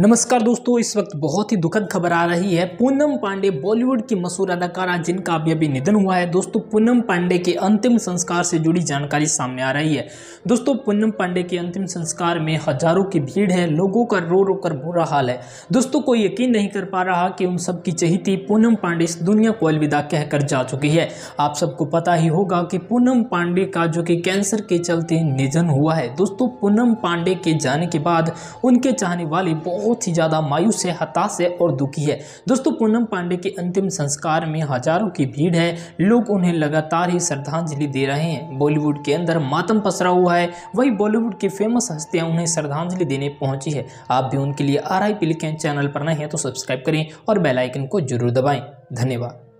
नमस्कार दोस्तों इस वक्त बहुत ही दुखद खबर आ रही है पूनम पांडे बॉलीवुड की मशहूर अदाकारा जिनका अभी अभी निधन हुआ है दोस्तों पूनम पांडे के अंतिम संस्कार से जुड़ी जानकारी सामने आ रही है दोस्तों पूनम पांडे के अंतिम संस्कार में हजारों की भीड़ है लोगों का रो रो कर बुरा हाल है दोस्तों कोई यकीन नहीं कर पा रहा कि उन सबकी की पूनम पांडे इस दुनिया को अलविदा कहकर जा चुकी है आप सबको पता ही होगा कि पूनम पांडे का जो कि कैंसर के चलते निधन हुआ है दोस्तों पूनम पांडे के जाने के बाद उनके चाहने वाले बहुत बहुत ही ज़्यादा मायूस है हताश है और दुखी है दोस्तों पूनम पांडे के अंतिम संस्कार में हजारों की भीड़ है लोग उन्हें लगातार ही श्रद्धांजलि दे रहे हैं बॉलीवुड के अंदर मातम पसरा हुआ है वही बॉलीवुड की फेमस हस्तियाँ उन्हें श्रद्धांजलि देने पहुंची है आप भी उनके लिए आर आई पी लिखें चैनल पर नए हैं तो सब्सक्राइब करें और बेलाइकन को जरूर दबाएँ धन्यवाद